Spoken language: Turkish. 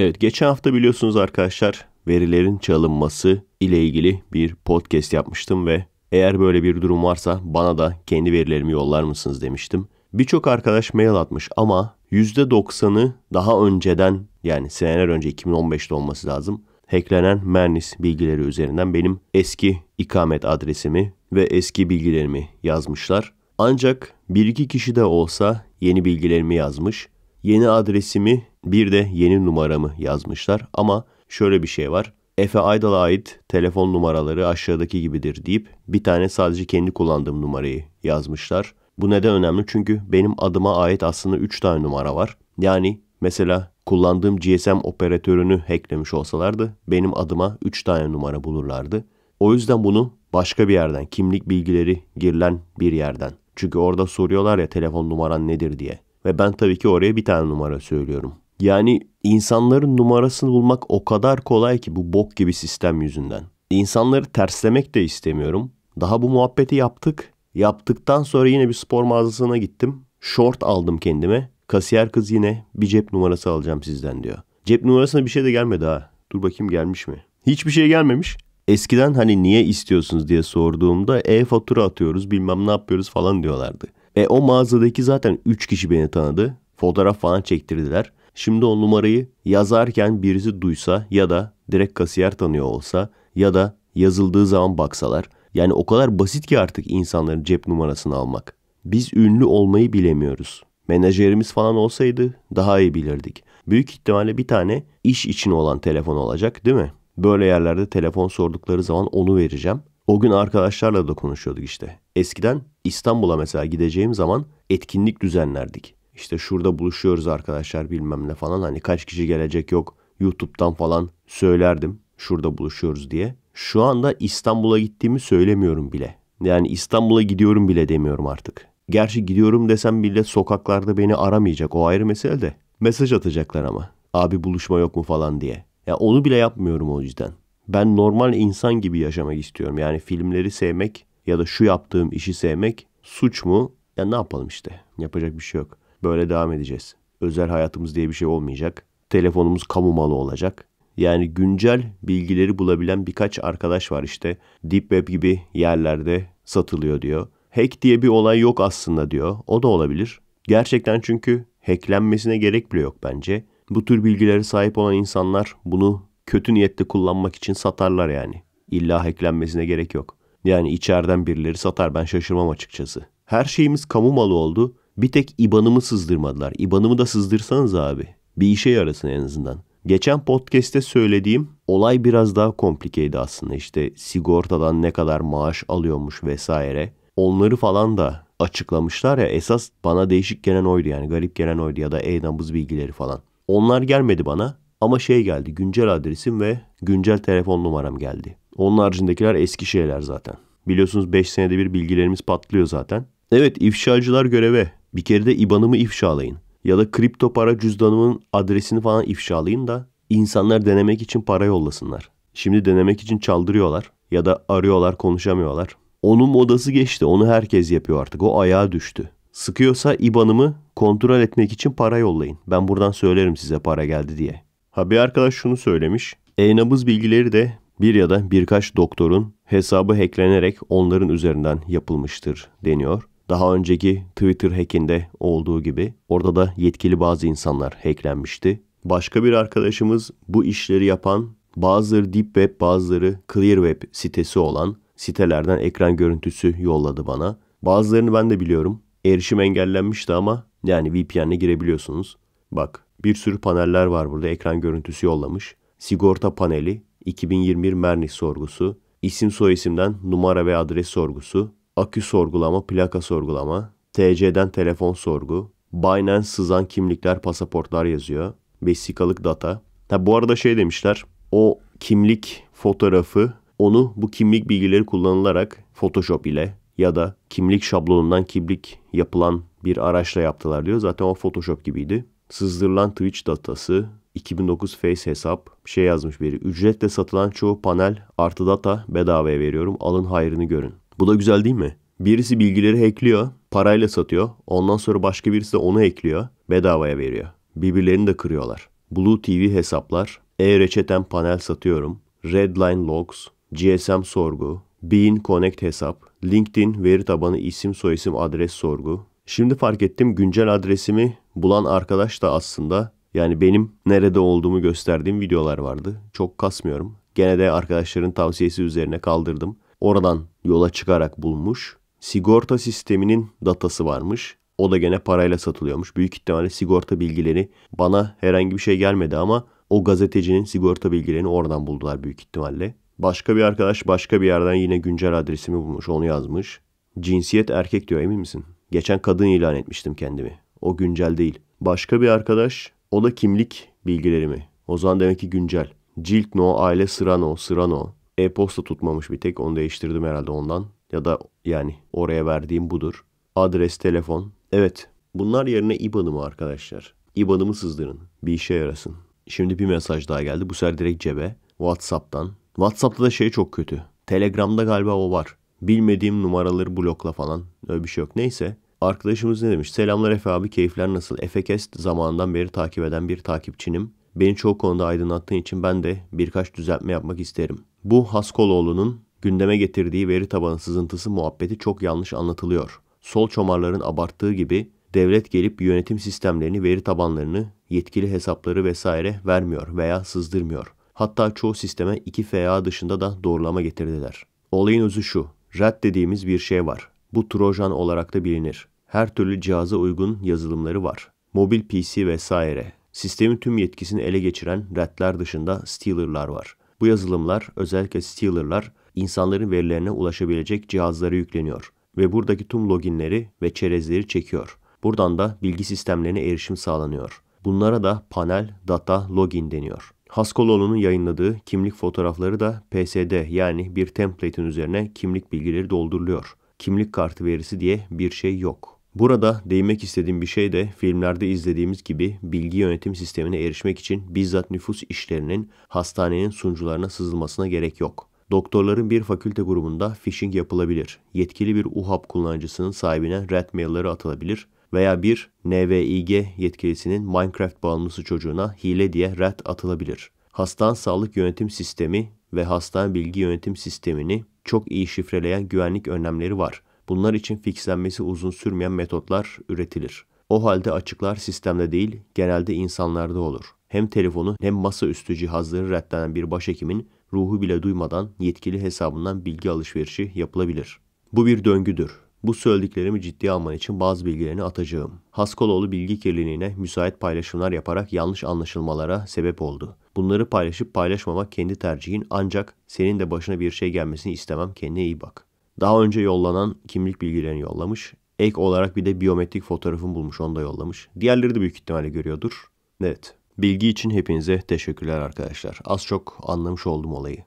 Evet geçen hafta biliyorsunuz arkadaşlar verilerin çalınması ile ilgili bir podcast yapmıştım ve eğer böyle bir durum varsa bana da kendi verilerimi yollar mısınız demiştim. Birçok arkadaş mail atmış ama %90'ı daha önceden yani seneler önce 2015'te olması lazım hacklenen Mernis bilgileri üzerinden benim eski ikamet adresimi ve eski bilgilerimi yazmışlar. Ancak bir iki kişi de olsa yeni bilgilerimi yazmış. Yeni adresimi bir de yeni numaramı yazmışlar ama şöyle bir şey var. Efe Aydal'a ait telefon numaraları aşağıdaki gibidir deyip bir tane sadece kendi kullandığım numarayı yazmışlar. Bu neden önemli? Çünkü benim adıma ait aslında 3 tane numara var. Yani mesela kullandığım GSM operatörünü hacklemiş olsalardı benim adıma 3 tane numara bulurlardı. O yüzden bunu başka bir yerden, kimlik bilgileri girilen bir yerden. Çünkü orada soruyorlar ya telefon numaran nedir diye. Ve ben tabii ki oraya bir tane numara söylüyorum. Yani insanların numarasını bulmak o kadar kolay ki bu bok gibi sistem yüzünden. İnsanları terslemek de istemiyorum. Daha bu muhabbeti yaptık. Yaptıktan sonra yine bir spor mağazasına gittim. Short aldım kendime. Kasiyer kız yine bir cep numarası alacağım sizden diyor. Cep numarasına bir şey de gelmedi ha. Dur bakayım gelmiş mi? Hiçbir şey gelmemiş. Eskiden hani niye istiyorsunuz diye sorduğumda e-fatura atıyoruz bilmem ne yapıyoruz falan diyorlardı. E o mağazadaki zaten 3 kişi beni tanıdı. Fotoğraf falan çektirdiler. Şimdi o numarayı yazarken birisi duysa ya da direkt kasiyer tanıyor olsa ya da yazıldığı zaman baksalar. Yani o kadar basit ki artık insanların cep numarasını almak. Biz ünlü olmayı bilemiyoruz. Menajerimiz falan olsaydı daha iyi bilirdik. Büyük ihtimalle bir tane iş için olan telefon olacak değil mi? Böyle yerlerde telefon sordukları zaman onu vereceğim. O gün arkadaşlarla da konuşuyorduk işte. Eskiden İstanbul'a mesela gideceğim zaman etkinlik düzenlerdik. İşte şurada buluşuyoruz arkadaşlar bilmem ne falan hani kaç kişi gelecek yok YouTube'dan falan söylerdim şurada buluşuyoruz diye. Şu anda İstanbul'a gittiğimi söylemiyorum bile. Yani İstanbul'a gidiyorum bile demiyorum artık. Gerçi gidiyorum desem bile sokaklarda beni aramayacak o ayrı mesele de. Mesaj atacaklar ama. Abi buluşma yok mu falan diye. Ya onu bile yapmıyorum o yüzden. Ben normal insan gibi yaşamak istiyorum. Yani filmleri sevmek ya da şu yaptığım işi sevmek suç mu? Ya ne yapalım işte. Yapacak bir şey yok. Böyle devam edeceğiz. Özel hayatımız diye bir şey olmayacak. Telefonumuz kamu malı olacak. Yani güncel bilgileri bulabilen birkaç arkadaş var işte. Deep Web gibi yerlerde satılıyor diyor. Hack diye bir olay yok aslında diyor. O da olabilir. Gerçekten çünkü hacklenmesine gerek bile yok bence. Bu tür bilgilere sahip olan insanlar bunu kötü niyette kullanmak için satarlar yani. İlla hacklenmesine gerek yok. Yani içeriden birileri satar ben şaşırmam açıkçası. Her şeyimiz kamu malı oldu. Bir tek IBAN'ımı sızdırmadılar. IBAN'ımı da sızdırsanız abi. Bir işe yarasın en azından. Geçen podcast'te söylediğim olay biraz daha komplikeydi aslında. İşte sigortadan ne kadar maaş alıyormuş vesaire. Onları falan da açıklamışlar ya esas bana değişik gelen oydu yani garip gelen oydu ya da e-nabız bilgileri falan. Onlar gelmedi bana ama şey geldi güncel adresim ve güncel telefon numaram geldi. Onun haricindekiler eski şeyler zaten. Biliyorsunuz 5 senede bir bilgilerimiz patlıyor zaten. Evet ifşacılar göreve bir kere de IBAN'ımı ifşalayın. Ya da kripto para cüzdanımın adresini falan ifşalayın da insanlar denemek için para yollasınlar. Şimdi denemek için çaldırıyorlar ya da arıyorlar konuşamıyorlar. Onun modası geçti. Onu herkes yapıyor artık. O ayağa düştü. Sıkıyorsa IBAN'ımı kontrol etmek için para yollayın. Ben buradan söylerim size para geldi diye. Ha bir arkadaş şunu söylemiş. E-nabız bilgileri de bir ya da birkaç doktorun hesabı hacklenerek onların üzerinden yapılmıştır deniyor. Daha önceki Twitter hackinde olduğu gibi orada da yetkili bazı insanlar hacklenmişti. Başka bir arkadaşımız bu işleri yapan bazıları Deep Web bazıları Clear Web sitesi olan sitelerden ekran görüntüsü yolladı bana. Bazılarını ben de biliyorum. Erişim engellenmişti ama yani VPN'le girebiliyorsunuz. Bak bir sürü paneller var burada ekran görüntüsü yollamış. Sigorta paneli, 2021 Mernih sorgusu, isim soyisimden numara ve adres sorgusu, akü sorgulama, plaka sorgulama, TC'den telefon sorgu, Binance sızan kimlikler, pasaportlar yazıyor. Vesikalık data. Ha bu arada şey demişler. O kimlik fotoğrafı onu bu kimlik bilgileri kullanılarak Photoshop ile ya da kimlik şablonundan kimlik yapılan bir araçla yaptılar diyor. Zaten o Photoshop gibiydi. Sızdırılan Twitch datası, 2009 Face hesap şey yazmış biri. Ücretle satılan çoğu panel artı data bedavaya veriyorum. Alın hayrını görün. Bu da güzel değil mi? Birisi bilgileri ekliyor, parayla satıyor. Ondan sonra başka birisi de onu ekliyor, bedavaya veriyor. Birbirlerini de kırıyorlar. Blue TV hesaplar, e-reçeten panel satıyorum, Redline Logs, GSM sorgu, Bean Connect hesap, LinkedIn veri tabanı isim soyisim adres sorgu. Şimdi fark ettim güncel adresimi bulan arkadaş da aslında yani benim nerede olduğumu gösterdiğim videolar vardı. Çok kasmıyorum. Gene de arkadaşların tavsiyesi üzerine kaldırdım. Oradan yola çıkarak bulmuş. Sigorta sisteminin datası varmış. O da gene parayla satılıyormuş. Büyük ihtimalle sigorta bilgileri bana herhangi bir şey gelmedi ama o gazetecinin sigorta bilgilerini oradan buldular büyük ihtimalle. Başka bir arkadaş başka bir yerden yine güncel adresimi bulmuş onu yazmış. Cinsiyet erkek diyor emin misin? Geçen kadın ilan etmiştim kendimi. O güncel değil. Başka bir arkadaş o da kimlik bilgilerimi. O zaman demek ki güncel. Cilt no, aile sıra no, sıra no. E-posta tutmamış bir tek. Onu değiştirdim herhalde ondan. Ya da yani oraya verdiğim budur. Adres, telefon. Evet. Bunlar yerine IBAN'ımı arkadaşlar. IBAN'ımı sızdırın. Bir işe yarasın. Şimdi bir mesaj daha geldi. Bu sefer direkt cebe. WhatsApp'tan. WhatsApp'ta da şey çok kötü. Telegram'da galiba o var. Bilmediğim numaraları blokla falan. Öyle bir şey yok. Neyse. Arkadaşımız ne demiş? Selamlar Efe abi. Keyifler nasıl? Efekest zamanından beri takip eden bir takipçinim. Beni çoğu konuda aydınlattığın için ben de birkaç düzeltme yapmak isterim. Bu Haskoloğlu'nun gündeme getirdiği veri tabanı sızıntısı muhabbeti çok yanlış anlatılıyor. Sol çomarların abarttığı gibi devlet gelip yönetim sistemlerini, veri tabanlarını, yetkili hesapları vesaire vermiyor veya sızdırmıyor. Hatta çoğu sisteme 2FA dışında da doğrulama getirdiler. Olayın özü şu, Red dediğimiz bir şey var. Bu Trojan olarak da bilinir. Her türlü cihaza uygun yazılımları var. Mobil PC vesaire sistemin tüm yetkisini ele geçiren Rat'ler dışında Stealer'lar var. Bu yazılımlar, özellikle Stealer'lar, insanların verilerine ulaşabilecek cihazlara yükleniyor ve buradaki tüm loginleri ve çerezleri çekiyor. Buradan da bilgi sistemlerine erişim sağlanıyor. Bunlara da panel, data, login deniyor. Haskoloğlu'nun yayınladığı kimlik fotoğrafları da PSD yani bir template'in üzerine kimlik bilgileri dolduruluyor. Kimlik kartı verisi diye bir şey yok. Burada değinmek istediğim bir şey de filmlerde izlediğimiz gibi bilgi yönetim sistemine erişmek için bizzat nüfus işlerinin hastanenin sunucularına sızılmasına gerek yok. Doktorların bir fakülte grubunda phishing yapılabilir. Yetkili bir UHAP kullanıcısının sahibine red mailleri atılabilir veya bir NVIG yetkilisinin Minecraft bağımlısı çocuğuna hile diye red atılabilir. Hastan sağlık yönetim sistemi ve hastane bilgi yönetim sistemini çok iyi şifreleyen güvenlik önlemleri var. Bunlar için fixlenmesi uzun sürmeyen metotlar üretilir. O halde açıklar sistemde değil, genelde insanlarda olur. Hem telefonu hem masaüstü cihazları reddeden bir başhekimin ruhu bile duymadan yetkili hesabından bilgi alışverişi yapılabilir. Bu bir döngüdür. Bu söylediklerimi ciddiye alman için bazı bilgilerini atacağım. Haskoloğlu bilgi kirliliğine müsait paylaşımlar yaparak yanlış anlaşılmalara sebep oldu. Bunları paylaşıp paylaşmamak kendi tercihin ancak senin de başına bir şey gelmesini istemem kendine iyi bak. Daha önce yollanan kimlik bilgilerini yollamış. Ek olarak bir de biyometrik fotoğrafını bulmuş onu da yollamış. Diğerleri de büyük ihtimalle görüyordur. Evet. Bilgi için hepinize teşekkürler arkadaşlar. Az çok anlamış oldum olayı.